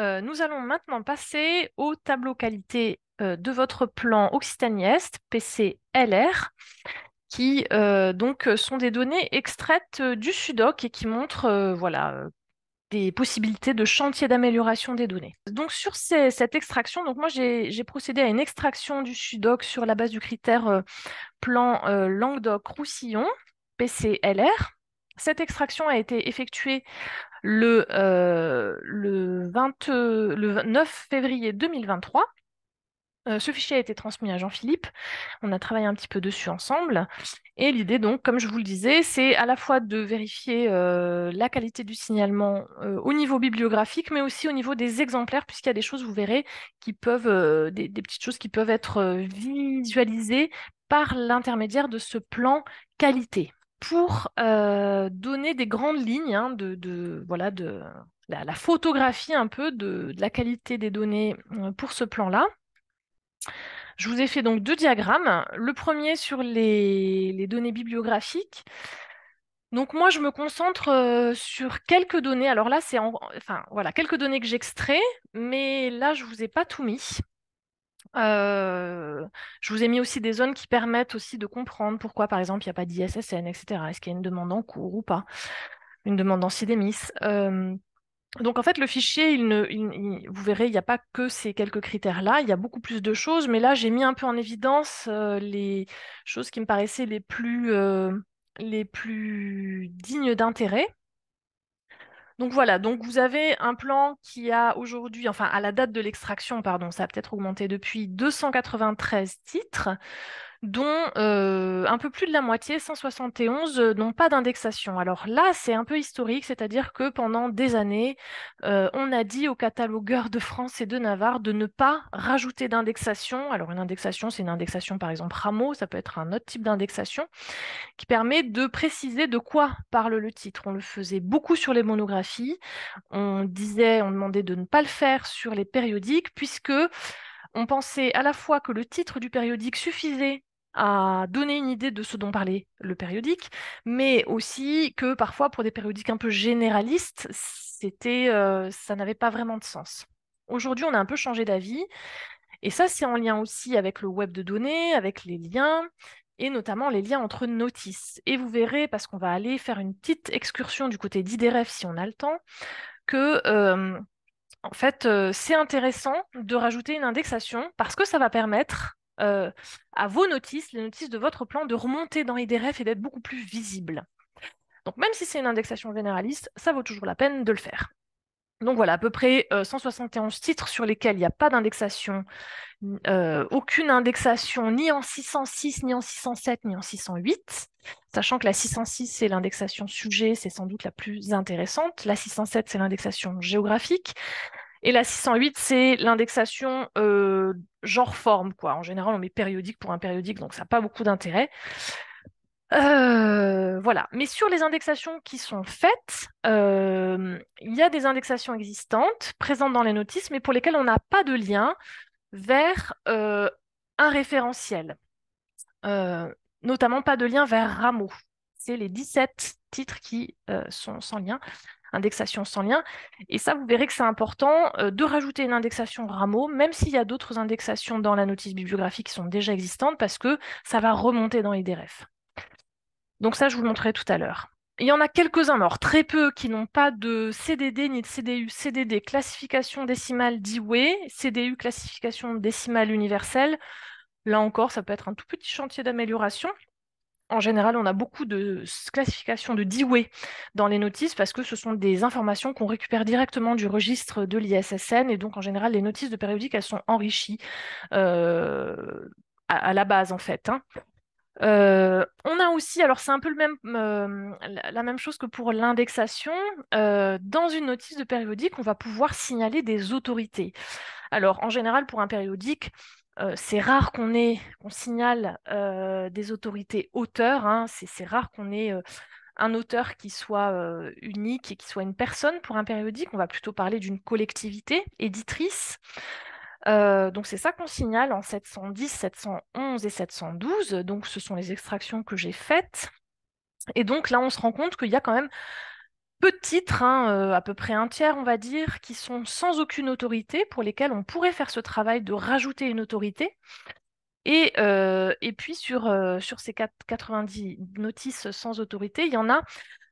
Euh, nous allons maintenant passer au tableau qualité euh, de votre plan Occitanie-Est, PCLR, qui euh, donc sont des données extraites du SUDOC et qui montrent voilà, des possibilités de chantier d'amélioration des données. Donc sur cette extraction, donc moi j'ai procédé à une extraction du SUDOC sur la base du critère plan Languedoc-Roussillon, PCLR. Cette extraction a été effectuée le, euh, 9 euh, février 2023. Euh, ce fichier a été transmis à Jean-Philippe. On a travaillé un petit peu dessus ensemble. Et l'idée, donc, comme je vous le disais, c'est à la fois de vérifier euh, la qualité du signalement au niveau bibliographique, mais aussi au niveau des exemplaires, puisqu'il y a des choses, vous verrez, qui peuvent, des, petites choses qui peuvent être visualisées par l'intermédiaire de ce plan qualité pour euh, donner des grandes lignes hein, de, la, photographie un peu de, la qualité des données euh, pour ce plan-là. Je vous ai fait donc deux diagrammes. Le premier sur les, données bibliographiques. Donc moi, je me concentre euh, sur quelques données. Alors là, c'est enfin quelques données que j'extrais, mais là, je ne vous ai pas tout mis je vous ai mis aussi des zones qui permettent aussi de comprendre pourquoi, par exemple, il n'y a pas d'ISSN, etc. Est-ce qu'il y a une demande en cours ou pas Une demande en CIDEMIS. donc en fait, le fichier, il ne, vous verrez, il n'y a pas que ces quelques critères-là, il y a beaucoup plus de choses, mais là, j'ai mis un peu en évidence les choses qui me paraissaient les plus, les plus dignes d'intérêt. Donc voilà, donc vous avez un plan qui a aujourd'hui, enfin à la date de l'extraction, pardon, ça a peut-être augmenté depuis 293 titres dont euh, un peu plus de la moitié, 171, euh, n'ont pas d'indexation. Alors là, c'est un peu historique, c'est-à-dire que pendant des années, euh, on a dit aux catalogueurs de France et de Navarre de ne pas rajouter d'indexation. Alors une indexation, c'est une indexation par exemple rameau, ça peut être un autre type d'indexation, qui permet de préciser de quoi parle le titre. On le faisait beaucoup sur les monographies, on disait, on demandait de ne pas le faire sur les périodiques, puisque on pensait à la fois que le titre du périodique suffisait à donner une idée de ce dont parlait le périodique, mais aussi que parfois pour des périodiques un peu généralistes, c'était, euh, ça n'avait pas vraiment de sens. Aujourd'hui, on a un peu changé d'avis, et ça c'est en lien aussi avec le web de données, avec les liens, et notamment les liens entre notices. Et vous verrez, parce qu'on va aller faire une petite excursion du côté d'IDRF si on a le temps, que... Euh, en fait, euh, c'est intéressant de rajouter une indexation parce que ça va permettre euh, à vos notices, les notices de votre plan, de remonter dans IDRF et d'être beaucoup plus visible. Donc même si c'est une indexation généraliste, ça vaut toujours la peine de le faire. Donc voilà, à peu près 171 euh, titres sur lesquels il n'y a pas d'indexation, euh, aucune indexation ni en 606, ni en 607, ni en 608, sachant que la 606, c'est l'indexation sujet, c'est sans doute la plus intéressante. La 607, c'est l'indexation géographique. Et la 608, c'est l'indexation euh, genre-forme. quoi. En général, on met périodique pour un périodique, donc ça n'a pas beaucoup d'intérêt. Euh, voilà. Mais sur les indexations qui sont faites, euh, il y a des indexations existantes, présentes dans les notices, mais pour lesquelles on n'a pas de lien vers un référentiel. notamment pas de lien vers Rameau. C'est les 17 titres qui sont sans lien indexation sans lien. Et ça, vous verrez que c'est important euh, de rajouter une indexation rameau, même s'il y a d'autres indexations dans la notice bibliographique qui sont déjà existantes, parce que ça va remonter dans les Donc ça, je vous le montrerai tout à l'heure. Il y en a quelques-uns, alors très peu, qui n'ont pas de CDD ni de CDU. CDD, classification décimale d'IWE, CDU, classification décimale universelle. Là encore, ça peut être un tout petit chantier d'amélioration en général, on a beaucoup de classifications de D-Way dans les notices parce que ce sont des informations qu'on récupère directement du registre de l'ISSN et donc en général, les notices de périodique, elles sont enrichies euh, à, la base en fait. Hein. Euh, on a aussi, alors c'est un peu euh, la même chose que pour l'indexation, dans une notice de périodique, on va pouvoir signaler des autorités. Alors en général, pour un périodique, c'est rare qu'on ait, qu'on signale des autorités auteurs. Hein. c'est, rare qu'on ait un auteur qui soit unique et qui soit une personne pour un périodique. On va plutôt parler d'une collectivité éditrice. donc c'est ça qu'on signale en 710, 711 et 712. Donc ce sont les extractions que j'ai faites. Et donc là, on se rend compte qu'il y a quand même peu de titres, hein, euh, à peu près un tiers, on va dire, qui sont sans aucune autorité, pour lesquels on pourrait faire ce travail de rajouter une autorité. Et, euh, et puis sur, euh, sur ces 90 notices sans autorité, il y en a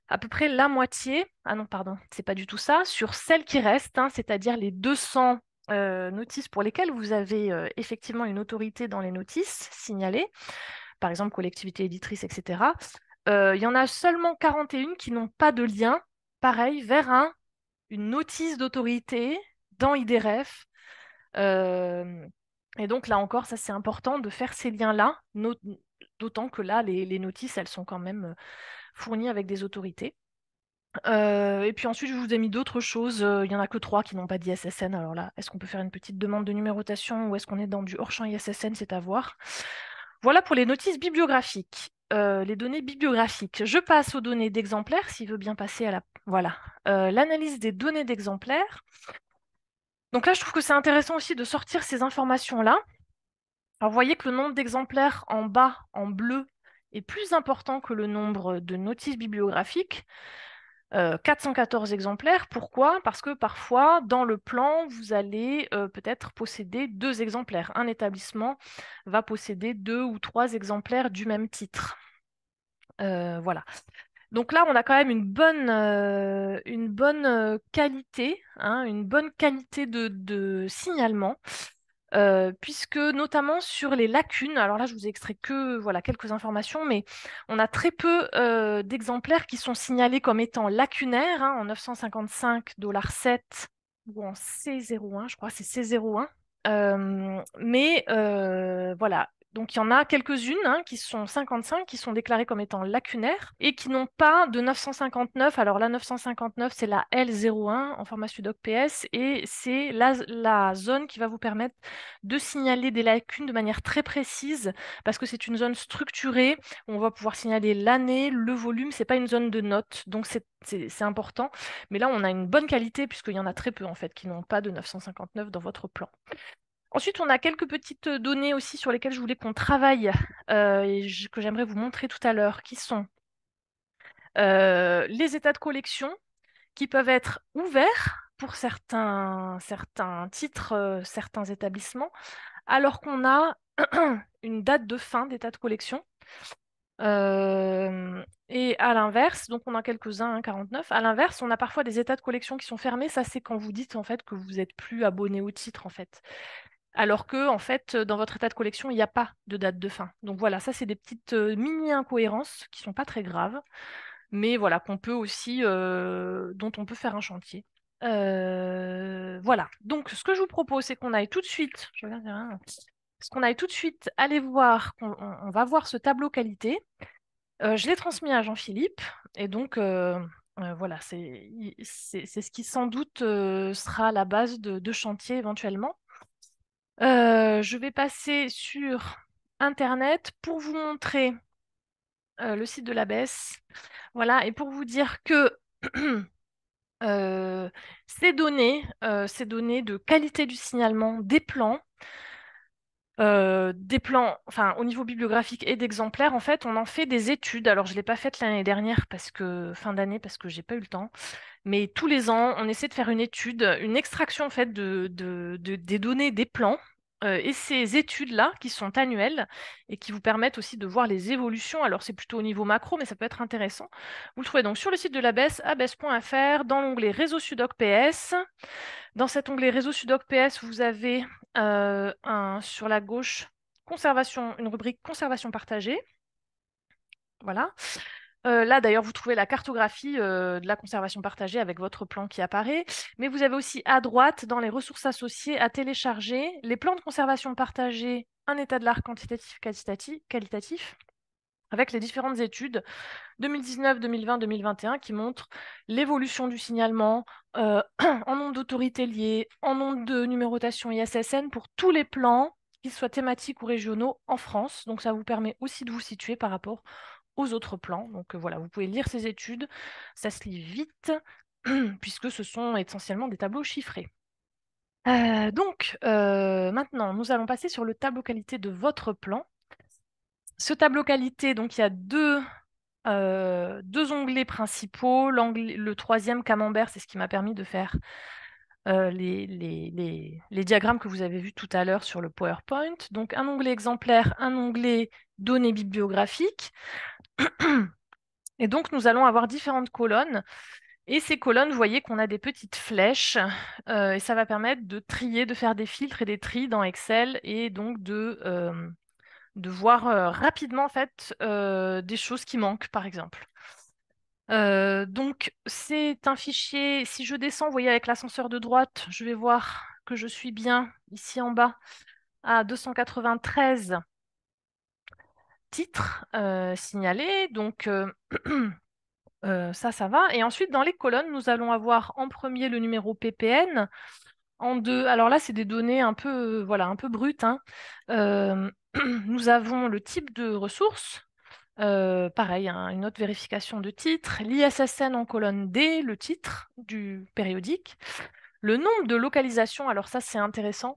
à peu près la moitié, ah non, pardon, c'est pas du tout ça, sur celles qui restent, hein, c'est-à-dire les 200 notices pour lesquelles vous avez effectivement une autorité dans les notices signalées, par exemple collectivité éditrice, etc. Il y en a seulement 41 qui n'ont pas de lien pareil, vers un, une notice d'autorité dans IDRF. Euh, et donc là encore, ça c'est important de faire ces liens-là, d'autant que là, les, notices, elles sont quand même euh, fournies avec des autorités. Euh, et puis ensuite, je vous ai mis d'autres choses. Il n'y en a que trois qui n'ont pas d'ISSN. Alors là, est-ce qu'on peut faire une petite demande de numérotation ou est-ce qu'on est dans du hors-champ ISSN C'est à voir. Voilà pour les notices bibliographiques. Euh, les données bibliographiques. Je passe aux données d'exemplaires, s'il veut bien passer à la... Voilà, euh, l'analyse des données d'exemplaires. Donc là, je trouve que c'est intéressant aussi de sortir ces informations-là. Alors, vous voyez que le nombre d'exemplaires en bas, en bleu, est plus important que le nombre de notices bibliographiques. 414 euh, exemplaires, pourquoi Parce que parfois, dans le plan, vous allez euh, peut-être posséder deux exemplaires. Un établissement va posséder deux ou trois exemplaires du même titre. Euh, voilà. Donc là, on a quand même une bonne, une bonne qualité, hein, une bonne qualité de signalement puisque notamment sur les lacunes, alors là je vous ai extrait que voilà, quelques informations, mais on a très peu d'exemplaires qui sont signalés comme étant lacunaires, hein, en 955 dollars 7 ou en C01, je crois c'est C01. mais voilà, donc il y en a quelques-unes, hein, qui sont 55, qui sont déclarées comme étant lacunaires et qui n'ont pas de 959. Alors la 959, c'est la L01 en format sudoc PS et c'est la, zone qui va vous permettre de signaler des lacunes de manière très précise parce que c'est une zone structurée. Où on va pouvoir signaler l'année, le volume. C'est pas une zone de notes, donc c'est c'est important. Mais là, on a une bonne qualité puisqu'il y en a très peu en fait qui n'ont pas de 959 dans votre plan. Ensuite, on a quelques petites euh, données aussi sur lesquelles je voulais qu'on travaille euh, et que j'aimerais vous montrer tout à l'heure, qui sont euh, les états de collection qui peuvent être ouverts pour certains, titres, certains établissements, alors qu'on a une date de fin d'état de collection. et à l'inverse, donc on a quelques-uns, 49, hein, à l'inverse, on a parfois des états de collection qui sont fermés, ça c'est quand vous dites en fait que vous n'êtes plus abonné au titre en fait alors que en fait dans votre état de collection il n'y a pas de date de fin. Donc voilà, ça c'est des petites euh, mini incohérences qui sont pas très graves, mais voilà qu'on peut aussi euh, dont on peut faire un chantier. Euh, voilà. Donc ce que je vous propose c'est qu'on aille tout de suite. Je rien. Ce qu'on aille tout de suite aller voir, on, va voir ce tableau qualité. je l'ai transmis à Jean-Philippe et donc voilà, c'est ce qui sans doute sera la base de chantier éventuellement. Euh, je vais passer sur Internet pour vous montrer euh, le site de la baisse. Voilà, et pour vous dire que euh, ces données, ces données de qualité du signalement des plans, des plans, enfin au niveau bibliographique et d'exemplaires, en fait, on en fait des études. Alors je ne l'ai pas faite l'année dernière parce que fin d'année parce que j'ai pas eu le temps. Mais tous les ans, on essaie de faire une étude, une extraction en fait de des données des plans euh, et ces études-là, qui sont annuelles et qui vous permettent aussi de voir les évolutions, alors c'est plutôt au niveau macro, mais ça peut être intéressant, vous le trouvez donc sur le site de l'ABES, abes.fr, dans l'onglet Réseau Sudoc PS. Dans cet onglet Réseau Sudoc PS, vous avez euh, sur la gauche une rubrique Conservation partagée. Voilà. Euh, là, d'ailleurs, vous trouvez la cartographie euh, de la conservation partagée avec votre plan qui apparaît. Mais vous avez aussi à droite, dans les ressources associées, à télécharger les plans de conservation partagée, un état de l'art quantitatif, qualitatif, avec les différentes études 2019, 2020, 2021 qui montrent l'évolution du signalement euh, en nombre d'autorités liées, en nombre de numérotation ISSN pour tous les plans qu'ils soient thématiques ou régionaux en France. Donc ça vous permet aussi de vous situer par rapport aux autres plans. Donc euh, voilà, vous pouvez lire ces études, ça se lit vite, puisque ce sont essentiellement des tableaux chiffrés. Euh, donc euh, maintenant, nous allons passer sur le tableau qualité de votre plan. Ce tableau qualité, donc il y a deux deux onglets principaux. Le troisième camembert, c'est ce qui m'a permis de faire les, les, les, diagrammes que vous avez vus tout à l'heure sur le PowerPoint. Donc un onglet exemplaire, un onglet données bibliographiques. Et donc, nous allons avoir différentes colonnes. Et ces colonnes, vous voyez qu'on a des petites flèches euh, et ça va permettre de trier, de faire des filtres et des tris dans Excel et donc de, euh, de voir euh, rapidement en fait des choses qui manquent par exemple. donc c'est un fichier, si je descends, vous voyez avec l'ascenseur de droite, je vais voir que je suis bien ici en bas à 293 titres euh, signalés. Donc, euh, euh, ça, ça va. Et ensuite, dans les colonnes, nous allons avoir en premier le numéro PPN. En deux, alors là, c'est des données un peu, voilà, un peu brutes. Hein. nous avons le type de ressources. pareil, hein, une autre vérification de titre, l'ISSN en colonne D, le titre du périodique, le nombre de localisations, alors ça c'est intéressant,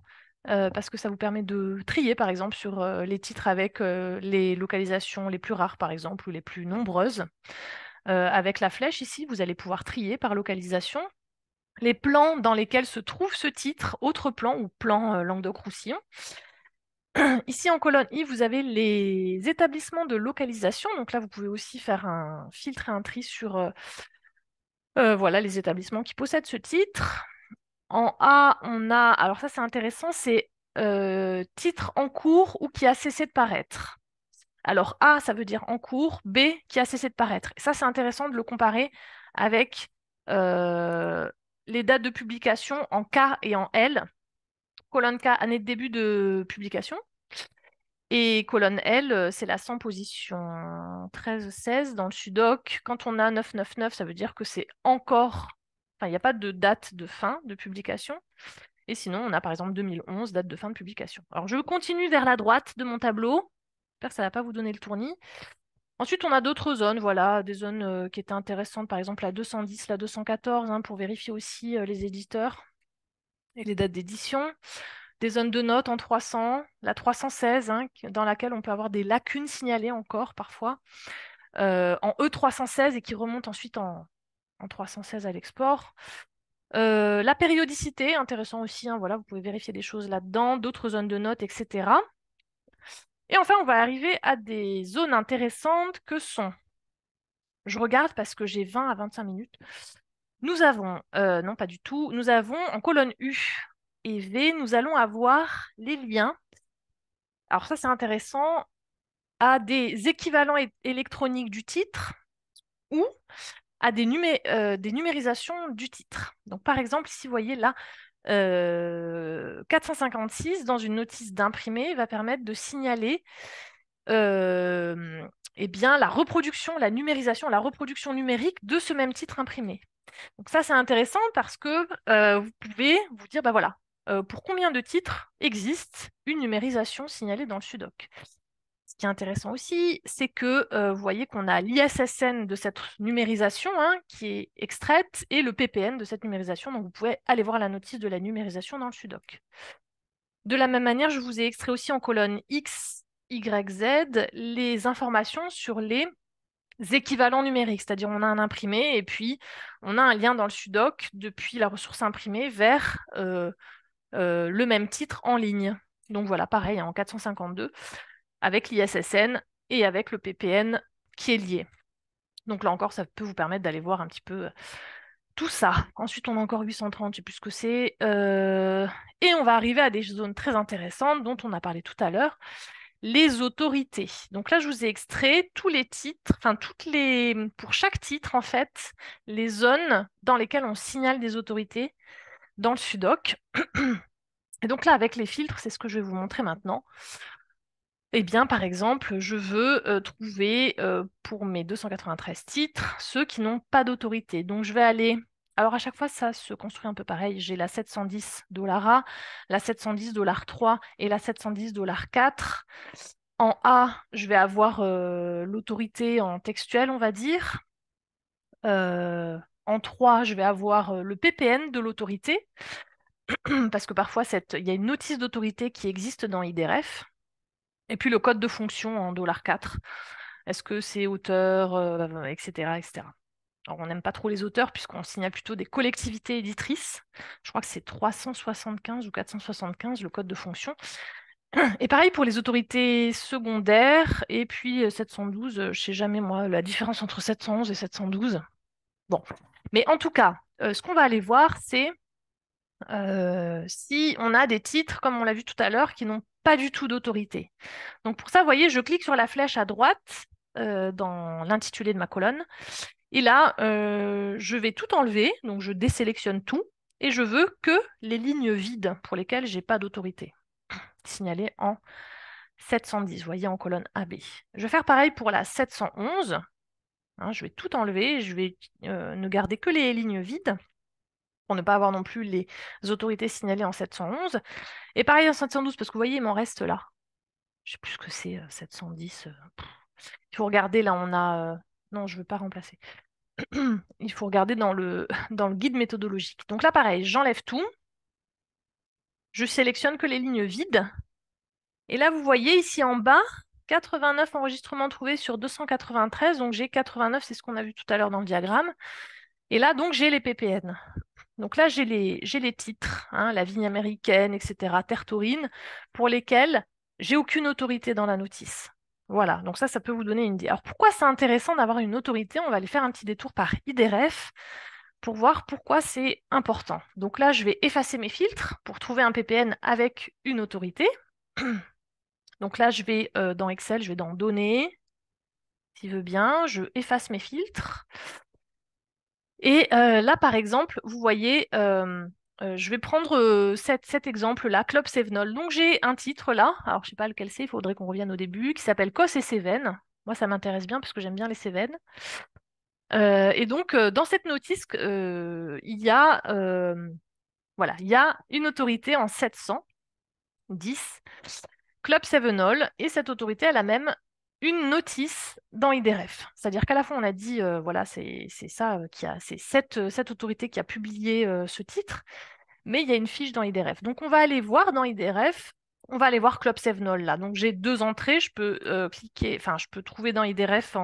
euh, parce que ça vous permet de trier, par exemple, sur euh, les titres avec euh, les localisations les plus rares, par exemple, ou les plus nombreuses. avec la flèche ici, vous allez pouvoir trier par localisation les plans dans lesquels se trouve ce titre, autre plan ou plan Languedoc-Roussillon. Ici en colonne I, vous avez les établissements de localisation. Donc là, vous pouvez aussi faire un filtre et un tri sur voilà, les établissements qui possèdent ce titre. En A, on a, alors ça c'est intéressant, c'est euh, titre en cours ou qui a cessé de paraître. Alors A, ça veut dire en cours, B, qui a cessé de paraître. Et ça c'est intéressant de le comparer avec euh, les dates de publication en K et en L. Colonne K, année de début de publication. Et colonne L, euh, c'est la 100 position 13-16 dans le sudoc. Quand on a 999, ça veut dire que c'est encore il n'y a pas de date de fin de publication. Et sinon, on a par exemple 2011, date de fin de publication. Alors, je continue vers la droite de mon tableau. J'espère que ça ne va pas vous donner le tournis. Ensuite, on a d'autres zones, voilà, des zones euh, qui étaient intéressantes, par exemple la 210, la 214, hein, pour vérifier aussi euh, les éditeurs et les dates d'édition. Des zones de notes en 300, la 316, hein, dans laquelle on peut avoir des lacunes signalées encore parfois, euh, en E316 et qui remontent ensuite en, en 316 à l'export. Euh, la périodicité, intéressant aussi, hein, voilà, vous pouvez vérifier des choses là-dedans, d'autres zones de notes, etc. Et enfin, on va arriver à des zones intéressantes que sont, je regarde parce que j'ai 20 à 25 minutes, nous avons, euh, non pas du tout, nous avons en colonne U et V, nous allons avoir les liens, alors ça c'est intéressant, à des équivalents électroniques du titre ou à des, euh, des numérisations du titre. Donc, par exemple, si vous voyez là, 456 euh, dans une notice d'imprimé va permettre de signaler euh, eh bien, la reproduction, la numérisation, la reproduction numérique de ce même titre imprimé. Donc ça, c'est intéressant parce que vous pouvez vous dire, bah voilà, pour combien de titres existe une numérisation signalée dans le SUDOC ce qui est intéressant aussi, c'est que euh, vous voyez qu'on a l'ISSN de cette numérisation hein, qui est extraite et le PPN de cette numérisation. Donc vous pouvez aller voir la notice de la numérisation dans le SUDOC. De la même manière, je vous ai extrait aussi en colonne X, Y, Z les informations sur les équivalents numériques, c'est-à-dire on a un imprimé et puis on a un lien dans le SUDOC depuis la ressource imprimée vers euh, euh, le même titre en ligne. Donc voilà, pareil, hein, en 452 avec l'ISSN et avec le PPN qui est lié. Donc là encore, ça peut vous permettre d'aller voir un petit peu euh, tout ça. Ensuite, on a encore 830, je ne sais plus ce que c'est. Euh, et on va arriver à des zones très intéressantes dont on a parlé tout à l'heure. Les autorités. Donc là, je vous ai extrait tous les titres, enfin toutes les, pour chaque titre en fait, les zones dans lesquelles on signale des autorités dans le Sudoc. Et donc là, avec les filtres, c'est ce que je vais vous montrer maintenant. Eh bien, par exemple, je veux euh, trouver euh, pour mes 293 titres ceux qui n'ont pas d'autorité. Donc, je vais aller. Alors, à chaque fois, ça se construit un peu pareil. J'ai la 710 la 710 3 et la 710 4. En A, je vais avoir euh, l'autorité en textuel, on va dire. en 3, je vais avoir le PPN de l'autorité. Parce que parfois, il y a une notice d'autorité qui existe dans IDRF, et puis le code de fonction en 4. Est-ce que c'est auteur, etc., etc. Alors, on n'aime pas trop les auteurs puisqu'on signale plutôt des collectivités éditrices. Je crois que c'est 375 ou 475 le code de fonction. Et pareil pour les autorités secondaires et puis 712, euh, euh, je ne sais jamais moi la différence entre 711 et 712. Bon, mais en tout cas, euh, ce qu'on va aller voir, c'est euh, si on a des titres, comme on l'a vu tout à l'heure, qui n'ont pas du tout d'autorité. Donc pour ça, vous voyez, je clique sur la flèche à droite euh, dans l'intitulé de ma colonne. Et là, euh, je vais tout enlever, donc je désélectionne tout, et je veux que les lignes vides pour lesquelles j'ai pas d'autorité, signalées en 710, vous voyez en colonne AB. Je vais faire pareil pour la 711. Hein, je vais tout enlever, je vais ne garder que les lignes vides pour ne pas avoir non plus les autorités signalées en 711. Et pareil en 712, parce que vous voyez, il m'en reste là. Je sais plus ce que c'est, 710. Euh, euh, il faut regarder, là, on a... Euh, non, je ne veux pas remplacer. il faut regarder dans le, dans le guide méthodologique. Donc là, pareil, j'enlève tout. Je sélectionne que les lignes vides. Et là, vous voyez ici en bas, 89 enregistrements trouvés sur 293. Donc j'ai 89, c'est ce qu'on a vu tout à l'heure dans le diagramme. Et là, donc, j'ai les PPN. Donc là, j'ai les, titres, hein, la vigne américaine, etc., Tertorine, pour lesquels j'ai aucune autorité dans la notice. Voilà, donc ça, ça peut vous donner une idée. Alors pourquoi c'est intéressant d'avoir une autorité On va aller faire un petit détour par IDRF pour voir pourquoi c'est important. Donc là, je vais effacer mes filtres pour trouver un PPN avec une autorité. Donc là, je vais euh, dans Excel, je vais dans Données, s'il veut bien, je efface mes filtres. Et euh, là, par exemple, vous voyez, euh, euh, je vais prendre cet, exemple-là, Club Sevenol. Donc j'ai un titre là, alors je ne sais pas lequel c'est, il faudrait qu'on revienne au début, qui s'appelle Cos et Cévennes. Moi, ça m'intéresse bien parce que j'aime bien les Cévennes. et donc, dans cette notice, il y a, voilà, il y a une autorité en 710 Club Sevenol, et cette autorité a la même une notice dans IDRF. C'est-à-dire qu'à la fois, on a dit, euh, voilà, c'est ça, euh, qui a, c'est cette, euh, cette, autorité qui a publié ce titre, mais il y a une fiche dans IDRF. Donc, on va aller voir dans IDRF, on va aller voir Club Sevenol, là. Donc, j'ai deux entrées, je peux cliquer, enfin, je peux trouver dans IDRF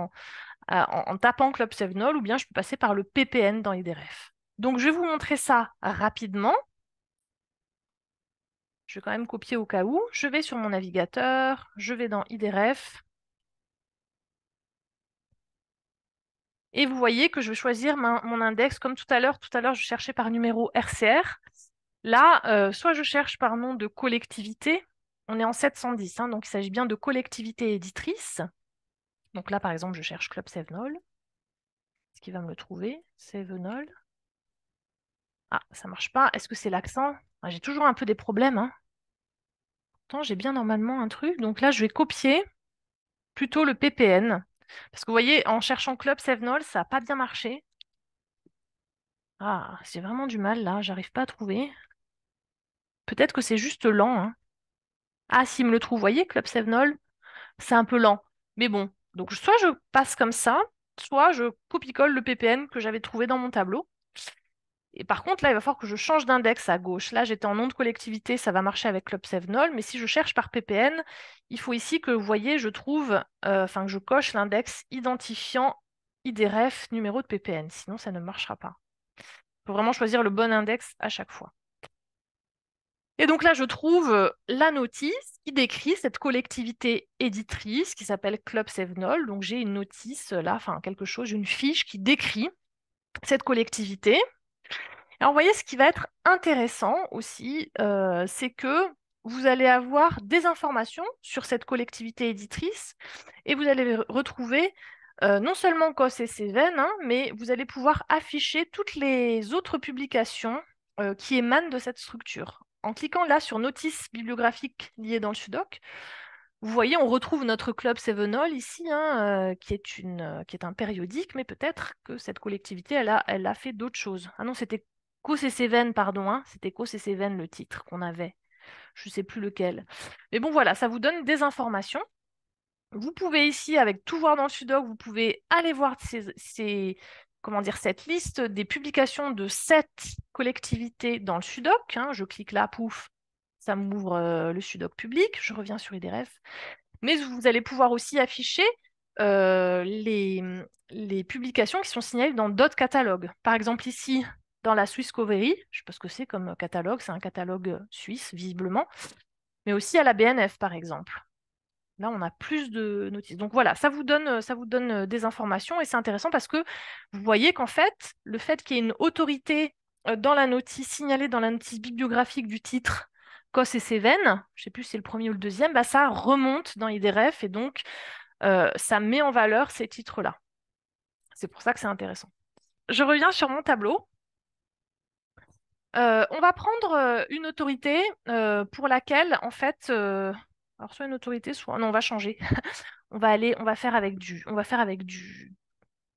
en, tapant Club Sevenol, ou bien je peux passer par le PPN dans IDRF. Donc, je vais vous montrer ça rapidement. Je vais quand même copier au cas où. Je vais sur mon navigateur, je vais dans IDRF, Et vous voyez que je vais choisir mon index comme tout à l'heure. Tout à l'heure, je cherchais par numéro RCR. Là, euh, soit je cherche par nom de collectivité. On est en 710, hein, donc il s'agit bien de collectivité éditrice. Donc là, par exemple, je cherche Club Sevenol. Est-ce qu'il va me le trouver Sevenol. Ah, ça marche pas. Est-ce que c'est l'accent ah, J'ai toujours un peu des problèmes. Hein. Pourtant, j'ai bien normalement un truc. Donc là, je vais copier plutôt le PPN. Parce que vous voyez, en cherchant club Sevenol, ça n'a pas bien marché. Ah, c'est vraiment du mal là, j'arrive pas à trouver. Peut-être que c'est juste lent. Hein. Ah, s'il me le trouve, vous voyez, club Sevenol, c'est un peu lent. Mais bon, donc soit je passe comme ça, soit je copie-colle le PPN que j'avais trouvé dans mon tableau. Et par contre, là, il va falloir que je change d'index à gauche. Là, j'étais en nom de collectivité, ça va marcher avec Club Sevenol, mais si je cherche par PPN, il faut ici que, vous voyez, je trouve, euh, enfin, que je coche l'index identifiant idref numéro de PPN, sinon ça ne marchera pas. Il faut vraiment choisir le bon index à chaque fois. Et donc là, je trouve euh, la notice qui décrit cette collectivité éditrice qui s'appelle Club Sevenol. Donc j'ai une notice euh, là, enfin quelque chose, une fiche qui décrit cette collectivité alors vous voyez, ce qui va être intéressant aussi, euh, c'est que vous allez avoir des informations sur cette collectivité éditrice et vous allez retrouver euh, non seulement COS et Cévennes, hein, mais vous allez pouvoir afficher toutes les autres publications euh, qui émanent de cette structure. En cliquant là sur Notice bibliographique liée dans le SUDOC, vous voyez, on retrouve notre club Sevenol ici, hein, euh, euh, qui, est un périodique, mais peut-être que cette collectivité, elle a, elle a fait d'autres choses. Ah non, c'était Cos et Seven, pardon, hein, c'était Cos et Seven, le titre qu'on avait. Je ne sais plus lequel. Mais bon, voilà, ça vous donne des informations. Vous pouvez ici, avec Tout voir dans le Sudoc, vous pouvez aller voir comment dire, cette liste des publications de cette collectivité dans le Sudoc. Hein. je clique là, pouf, ça m'ouvre le sudoc public. Je reviens sur IDRF. Mais vous allez pouvoir aussi afficher les, mmh, les, publications qui sont signalées dans d'autres catalogues. Par exemple, ici, dans la Swiss Covery, je ne sais pas ce que c'est comme catalogue, c'est un catalogue suisse, visiblement, mais aussi à la BNF, par exemple. Là, on a plus de notices. Donc voilà, ça vous donne, ça vous donne des informations et c'est intéressant parce que vous voyez qu'en fait, le fait qu'il y ait une autorité dans la notice, signalée dans la notice bibliographique du titre, Cos et Cévennes, je ne sais plus si c'est le premier ou le deuxième, bah ça remonte dans IDRF et donc euh, ça met en valeur ces titres-là. C'est pour ça que c'est intéressant. Je reviens sur mon tableau. Euh, on va prendre euh, une autorité pour laquelle, en fait, alors soit une autorité, soit non, on va changer. on va aller, on va faire avec du, on va faire avec du,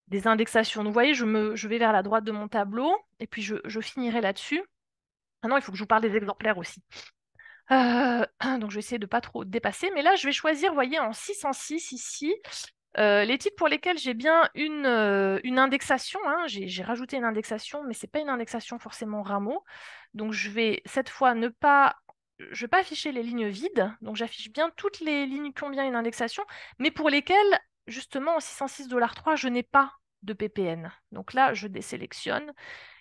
des indexations. vous voyez, je, me, je vais vers la droite de mon tableau et puis je, finirai là-dessus. Ah non, il faut que je vous parle des exemplaires aussi. donc je vais essayer de pas trop dépasser, mais là je vais choisir, vous voyez, en 606 ici, les titres pour lesquels j'ai bien une, une indexation, hein. j'ai rajouté une indexation, mais ce n'est pas une indexation forcément rameau. Donc je vais cette fois ne pas, je vais pas afficher les lignes vides, donc j'affiche bien toutes les lignes qui ont bien une indexation, mais pour lesquelles, justement, en 606$3, je n'ai pas de ppn. Donc là, je désélectionne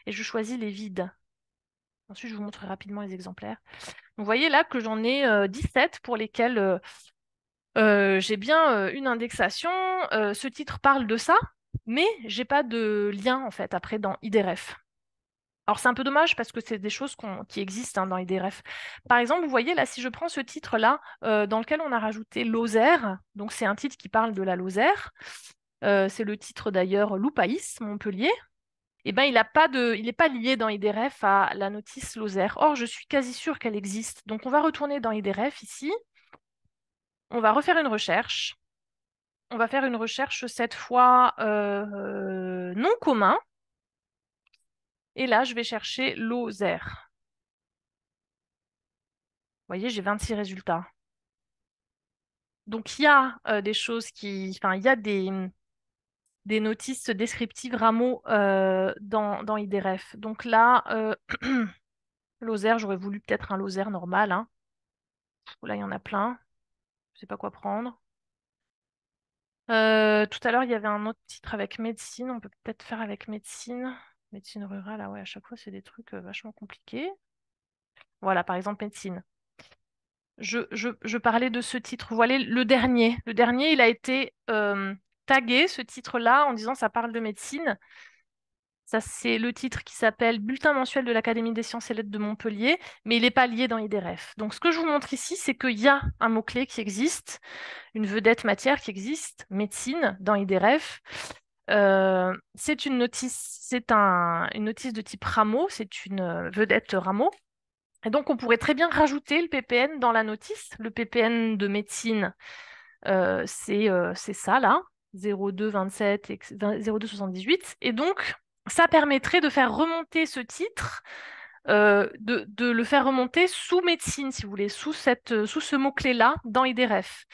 et je choisis les vides. Ensuite, je vous montrerai rapidement les exemplaires. vous voyez là que j'en ai 17 euh, pour lesquels euh, euh, j'ai bien une indexation. ce titre parle de ça, mais je n'ai pas de lien en fait après dans IDRF. Alors c'est un peu dommage parce que c'est des choses qui existent hein, dans IDRF. Par exemple, vous voyez là, si je prends ce titre-là, dans lequel on a rajouté Lozère, donc c'est un titre qui parle de la Lozère, c'est le titre d'ailleurs Loupaïs, Montpellier, eh ben, il n'est pas, pas, lié dans IDRF à la notice Lozère. Or, je suis quasi sûre qu'elle existe. Donc, on va retourner dans IDRF ici. On va refaire une recherche. On va faire une recherche cette fois euh, non commun. Et là, je vais chercher Loser. Vous voyez, j'ai 26 résultats. Donc, il y a euh, des choses qui... Enfin, il y a des des notices descriptives rameaux euh, dans, IDRF. Donc là, euh, Lozère, j'aurais voulu peut-être un Lozère normal. Hein. Là, il y en a plein. Je ne sais pas quoi prendre. Euh, tout à l'heure, il y avait un autre titre avec médecine. On peut peut-être faire avec médecine. Médecine rurale, ah ouais, à chaque fois, c'est des trucs euh, vachement compliqués. Voilà, par exemple, médecine. Je, parlais de ce titre. Voilà le dernier. Le dernier, il a été tagué ce titre-là en disant ça parle de médecine. Ça, c'est le titre qui s'appelle Bulletin mensuel de l'Académie des sciences et lettres de Montpellier, mais il n'est pas lié dans IDRF. Donc, ce que je vous montre ici, c'est qu'il y a un mot-clé qui existe, une vedette matière qui existe, médecine, dans IDRF. Euh, c'est une notice, c'est une notice de type rameau, c'est une euh, vedette rameau. Et donc, on pourrait très bien rajouter le PPN dans la notice. Le PPN de médecine, euh, c'est ça, là. 0227 et Et donc, ça permettrait de faire remonter ce titre, euh, de, le faire remonter sous médecine, si vous voulez, sous, cette, euh, sous ce mot-clé-là dans IDRF.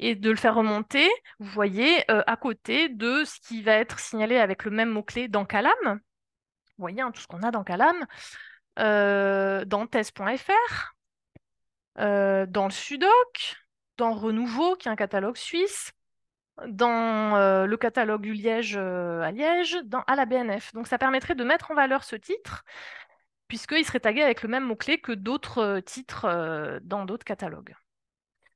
Et de le faire remonter, vous voyez, euh, à côté de ce qui va être signalé avec le même mot-clé dans Calam. Vous voyez hein, tout ce qu'on a dans Calam, dans test.fr, dans le Sudoc, dans Renouveau, qui est un catalogue suisse, dans euh, le catalogue du Liège euh, à Liège, dans, à la BNF. Donc ça permettrait de mettre en valeur ce titre, puisqu'il serait tagué avec le même mot-clé que d'autres euh, titres dans d'autres catalogues.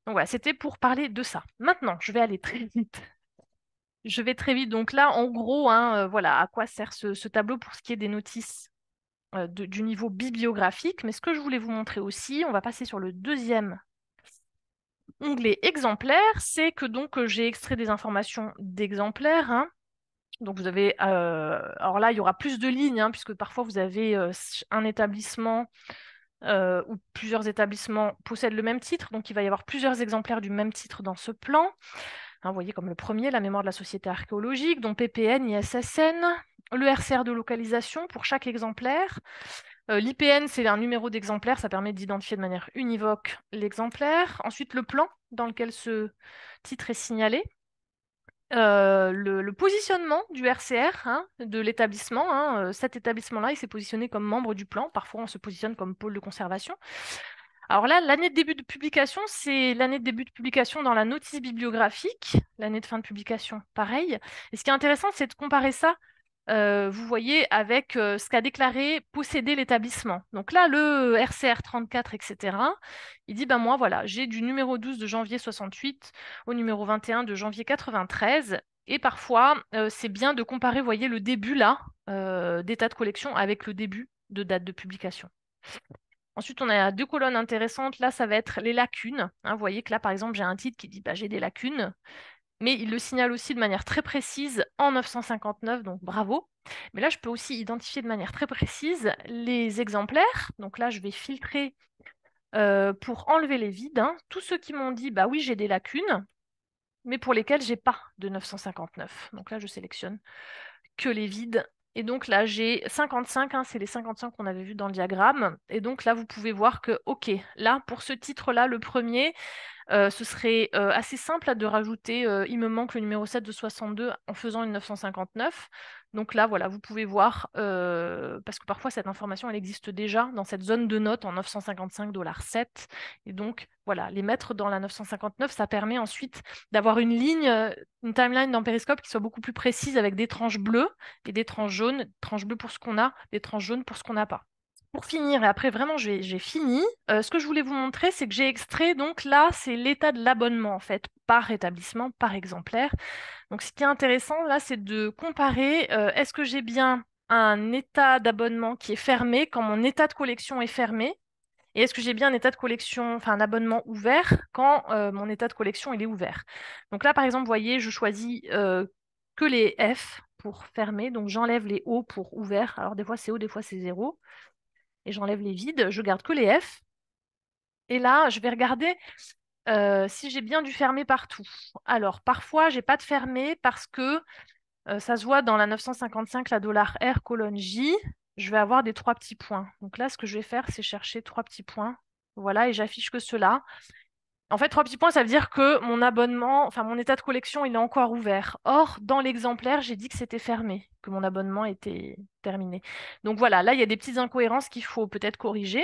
Donc voilà, c'était pour parler de ça. Maintenant, je vais aller très vite. Je vais très vite. Donc là, en gros, hein, voilà, à quoi sert ce, tableau pour ce qui est des notices du niveau bibliographique. Mais ce que je voulais vous montrer aussi, on va passer sur le deuxième onglet exemplaires, c'est que donc euh, j'ai extrait des informations d'exemplaires. Hein. Donc vous avez, euh, alors là il y aura plus de lignes hein, puisque parfois vous avez euh, un établissement ou plusieurs établissements possèdent le même titre, donc il va y avoir plusieurs exemplaires du même titre dans ce plan. Hein, vous voyez comme le premier, la mémoire de la société archéologique, dont PPN, ISSN, le RCR de localisation pour chaque exemplaire, euh, L'IPN, c'est un numéro d'exemplaire, ça permet d'identifier de manière univoque l'exemplaire. Ensuite, le plan dans lequel ce titre est signalé. Euh, le, positionnement du RCR, hein, de l'établissement. Hein, euh, cet établissement-là, il s'est positionné comme membre du plan. Parfois, on se positionne comme pôle de conservation. Alors là, l'année de début de publication, c'est l'année de début de publication dans la notice bibliographique, l'année de fin de publication, pareil. Et ce qui est intéressant, c'est de comparer ça euh, vous voyez, avec euh, ce qu'a déclaré posséder l'établissement. Donc là, le RCR 34, etc., il dit, ben moi, voilà, j'ai du numéro 12 de janvier 68 au numéro 21 de janvier 93. Et parfois, euh, c'est bien de comparer, voyez, le début là, d'état de collection, avec le début de date de publication. Ensuite, on a deux colonnes intéressantes. Là, ça va être les lacunes. Hein. vous voyez que là, par exemple, j'ai un titre qui dit bah, j'ai des lacunes mais il le signale aussi de manière très précise en 959, donc bravo. Mais là, je peux aussi identifier de manière très précise les exemplaires. Donc là, je vais filtrer euh, pour enlever les vides. Hein. Tous ceux qui m'ont dit, bah oui, j'ai des lacunes, mais pour lesquels j'ai pas de 959. Donc là, je sélectionne que les vides. Et donc là, j'ai 55, hein, c'est les 55 qu'on avait vus dans le diagramme. Et donc là, vous pouvez voir que, OK, là, pour ce titre-là, le premier, euh, ce serait euh, assez simple de rajouter euh, il me manque le numéro 7 de 62 en faisant une 959. Donc là, voilà, vous pouvez voir, parce que parfois cette information, elle existe déjà dans cette zone de notes en 955 Et donc, voilà, les mettre dans la 959, ça permet ensuite d'avoir une ligne, une timeline dans Periscope qui soit beaucoup plus précise avec des tranches bleues et des tranches jaunes, tranches bleues pour ce qu'on a, des tranches jaunes pour ce qu'on n'a pas pour finir, et après vraiment j'ai fini, euh, ce que je voulais vous montrer, c'est que j'ai extrait, donc là, c'est l'état de l'abonnement, en fait, par établissement, par exemplaire. Donc ce qui est intéressant, là, c'est de comparer, euh, est-ce que j'ai bien un état d'abonnement qui est fermé quand mon état de collection est fermé et est-ce que j'ai bien un état de collection, enfin un abonnement ouvert quand euh, mon état de collection il est ouvert Donc là, par exemple, vous voyez, je choisis que les F pour fermer, donc j'enlève les O pour ouvert. Alors des fois c'est O, des fois c'est 0 et j'enlève les vides, je garde que les F. Et là, je vais regarder euh, si j'ai bien dû fermer partout. Alors, parfois, j'ai pas de fermé parce que euh, ça se voit dans la 955, la dollar $R, colonne J, je vais avoir des trois petits points. Donc là, ce que je vais faire, c'est chercher trois petits points. Voilà, et j'affiche que cela. En fait, trois petits points, ça veut dire que mon abonnement, enfin mon état de collection, il est encore ouvert. Or, dans l'exemplaire, j'ai dit que c'était fermé, que mon abonnement était terminé. Donc voilà, là, il y a des petites incohérences qu'il faut peut-être corriger,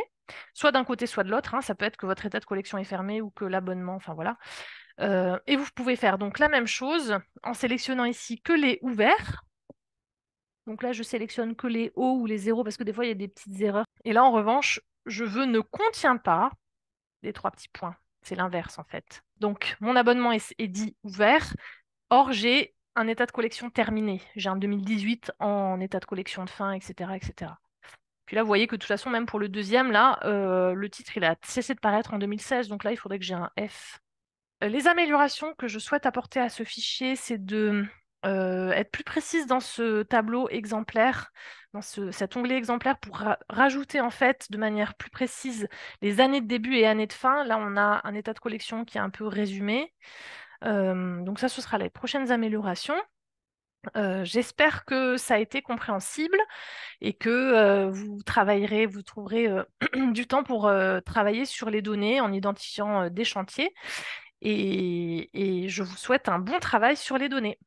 soit d'un côté, soit de l'autre. Hein. Ça peut être que votre état de collection est fermé ou que l'abonnement, enfin voilà. Euh, et vous pouvez faire donc la même chose en sélectionnant ici que les ouverts. Donc là, je sélectionne que les hauts ou les zéros parce que des fois, il y a des petites erreurs. Et là, en revanche, je veux ne contient pas les trois petits points. C'est l'inverse en fait. Donc mon abonnement est, dit ouvert. Or, j'ai un état de collection terminé. J'ai un 2018 en état de collection de fin, etc. etc. Puis là, vous voyez que de toute façon, même pour le deuxième, là, euh, le titre, il a cessé de paraître en 2016, donc là, il faudrait que j'ai un F. Euh, les améliorations que je souhaite apporter à ce fichier, c'est de euh, être plus précise dans ce tableau exemplaire, dans cet onglet exemplaire pour rajouter en fait de manière plus précise les années de début et années de fin. Là, on a un état de collection qui est un peu résumé. Euh, donc ça, ce sera les prochaines améliorations. Euh, j'espère que ça a été compréhensible et que vous travaillerez, vous trouverez du temps pour travailler sur les données en identifiant des chantiers. et je vous souhaite un bon travail sur les données.